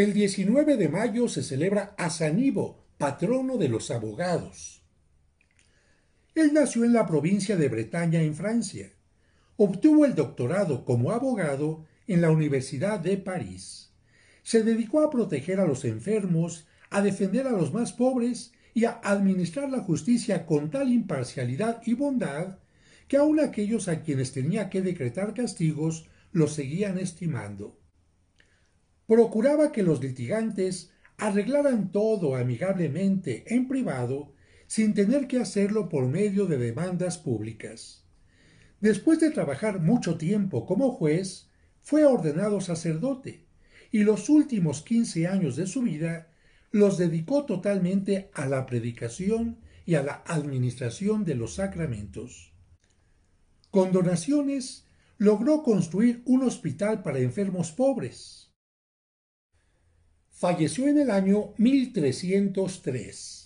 El 19 de mayo se celebra a Sanibo, patrono de los abogados. Él nació en la provincia de Bretaña, en Francia. Obtuvo el doctorado como abogado en la Universidad de París. Se dedicó a proteger a los enfermos, a defender a los más pobres y a administrar la justicia con tal imparcialidad y bondad que aun aquellos a quienes tenía que decretar castigos los seguían estimando procuraba que los litigantes arreglaran todo amigablemente en privado sin tener que hacerlo por medio de demandas públicas. Después de trabajar mucho tiempo como juez, fue ordenado sacerdote y los últimos quince años de su vida los dedicó totalmente a la predicación y a la administración de los sacramentos. Con donaciones logró construir un hospital para enfermos pobres, falleció en el año 1303.